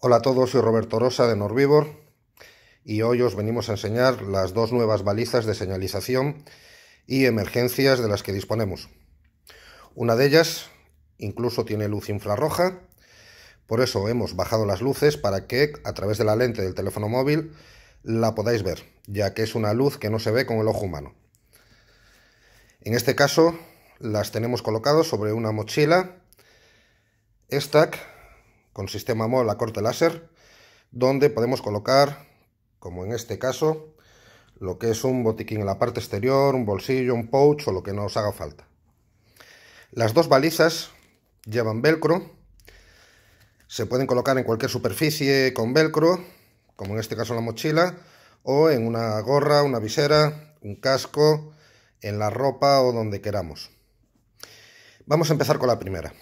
Hola a todos, soy Roberto Rosa de Norvivor y hoy os venimos a enseñar las dos nuevas balizas de señalización y emergencias de las que disponemos. Una de ellas incluso tiene luz infrarroja, por eso hemos bajado las luces para que a través de la lente del teléfono móvil la podáis ver, ya que es una luz que no se ve con el ojo humano. En este caso las tenemos colocadas sobre una mochila Stack con sistema MOL a corte láser, donde podemos colocar, como en este caso, lo que es un botiquín en la parte exterior, un bolsillo, un pouch o lo que nos haga falta. Las dos balizas llevan velcro, se pueden colocar en cualquier superficie con velcro, como en este caso la mochila, o en una gorra, una visera, un casco, en la ropa o donde queramos. Vamos a empezar con la primera.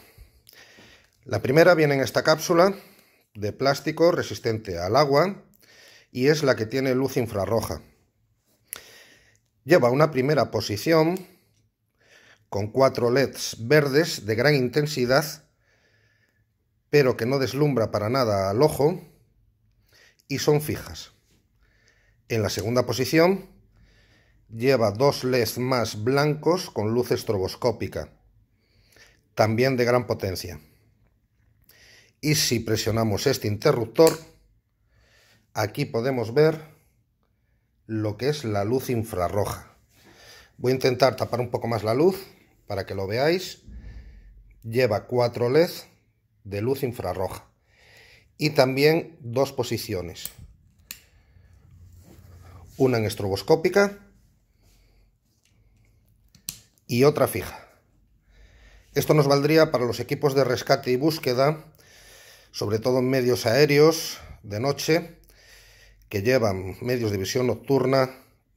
La primera viene en esta cápsula de plástico resistente al agua y es la que tiene luz infrarroja. Lleva una primera posición con cuatro LEDs verdes de gran intensidad, pero que no deslumbra para nada al ojo y son fijas. En la segunda posición lleva dos LEDs más blancos con luz estroboscópica, también de gran potencia. Y si presionamos este interruptor, aquí podemos ver lo que es la luz infrarroja. Voy a intentar tapar un poco más la luz para que lo veáis. Lleva cuatro LEDs de luz infrarroja y también dos posiciones. Una en estroboscópica y otra fija. Esto nos valdría para los equipos de rescate y búsqueda sobre todo en medios aéreos de noche, que llevan medios de visión nocturna,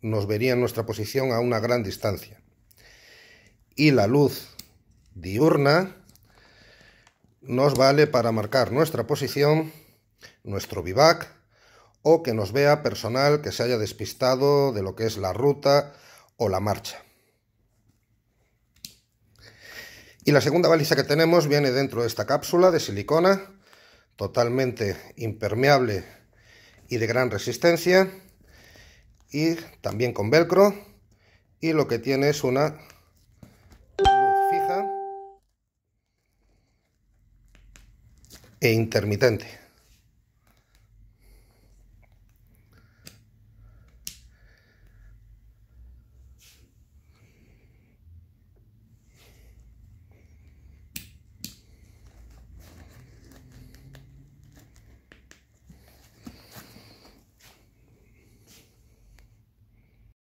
nos verían nuestra posición a una gran distancia. Y la luz diurna nos vale para marcar nuestra posición, nuestro vivac, o que nos vea personal que se haya despistado de lo que es la ruta o la marcha. Y la segunda baliza que tenemos viene dentro de esta cápsula de silicona totalmente impermeable y de gran resistencia y también con velcro y lo que tiene es una luz fija e intermitente